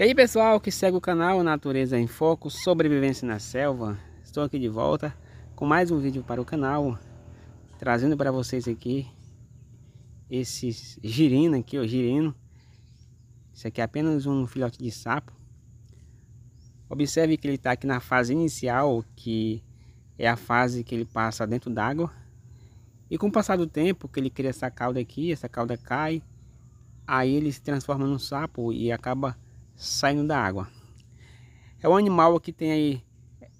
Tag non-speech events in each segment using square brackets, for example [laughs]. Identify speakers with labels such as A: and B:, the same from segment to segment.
A: E aí pessoal que segue o canal Natureza em Foco, Sobrevivência na Selva Estou aqui de volta com mais um vídeo para o canal Trazendo para vocês aqui Esses girino aqui, o girino Isso aqui é apenas um filhote de sapo Observe que ele está aqui na fase inicial Que é a fase que ele passa dentro d'água E com o passar do tempo que ele cria essa cauda aqui, essa cauda cai Aí ele se transforma num sapo e acaba saindo da água. É um animal que tem aí,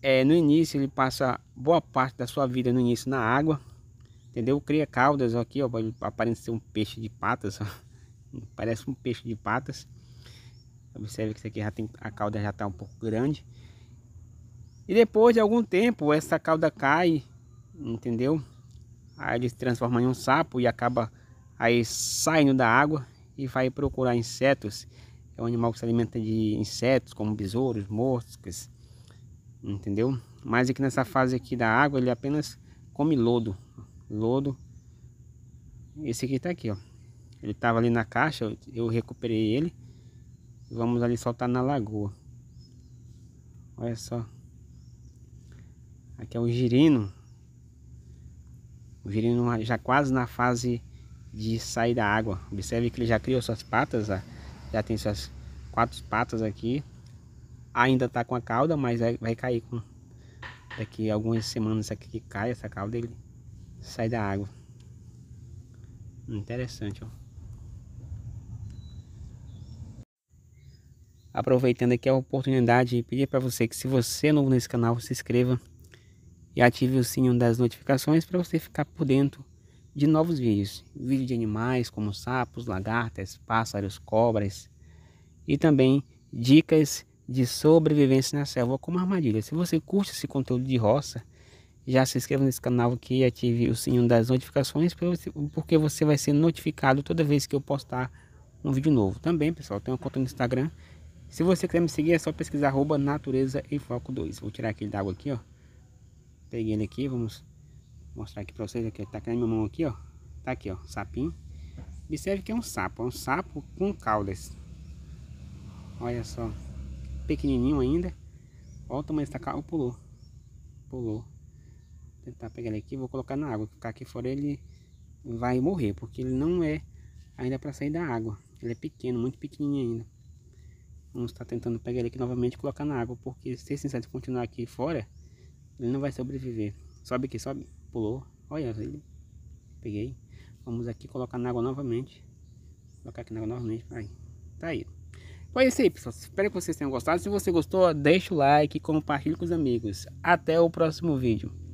A: é, no início ele passa boa parte da sua vida no início na água, entendeu? Cria caudas aqui, ó, pode aparecer um peixe de patas, ó. [laughs] parece um peixe de patas. Observe que isso aqui já tem, a cauda já está um pouco grande. E depois de algum tempo essa cauda cai, entendeu? Aí ele se transforma em um sapo e acaba aí saindo da água e vai procurar insetos é um animal que se alimenta de insetos, como besouros, moscas, entendeu? Mas aqui é nessa fase aqui da água, ele apenas come lodo. Lodo. Esse aqui tá aqui, ó. Ele tava ali na caixa, eu recuperei ele. Vamos ali soltar na lagoa. Olha só. Aqui é o girino. O girino já quase na fase de sair da água. Observe que ele já criou suas patas, ó já tem suas quatro patas aqui. Ainda está com a cauda, mas vai, vai cair com... Daqui algumas semanas aqui que cai essa cauda, ele sai da água. Interessante, ó. aproveitando aqui a oportunidade pedir para você que se você é novo nesse canal se inscreva e ative o sininho das notificações para você ficar por dentro de novos vídeos, vídeos de animais como sapos, lagartas, pássaros, cobras e também dicas de sobrevivência na selva como armadilha. Se você curte esse conteúdo de roça, já se inscreva nesse canal aqui e ative o sininho das notificações porque você vai ser notificado toda vez que eu postar um vídeo novo. Também, pessoal, tem uma conta no Instagram. Se você quiser me seguir, é só pesquisar arroba natureza e foco 2. Vou tirar aquele d'água aqui, ó. Peguei ele aqui, vamos mostrar aqui pra vocês, aqui, tá caindo na minha mão aqui, ó. Tá aqui, ó, sapinho. Observe que é um sapo, é um sapo com caudas. Olha só, pequenininho ainda. volta mas está desse pulou. Pulou. Vou tentar pegar ele aqui, vou colocar na água. Ficar aqui fora ele vai morrer, porque ele não é ainda para sair da água. Ele é pequeno, muito pequenininho ainda. Vamos estar tá tentando pegar ele aqui novamente e colocar na água, porque se esse inseto continuar aqui fora, ele não vai sobreviver. Sobe aqui, sobe. Pulou. Olha ele. Peguei. Vamos aqui colocar na água novamente. Colocar aqui na água novamente. Aí. Tá aí. foi isso aí, pessoal. Espero que vocês tenham gostado. Se você gostou, deixa o like, compartilhe com os amigos. Até o próximo vídeo.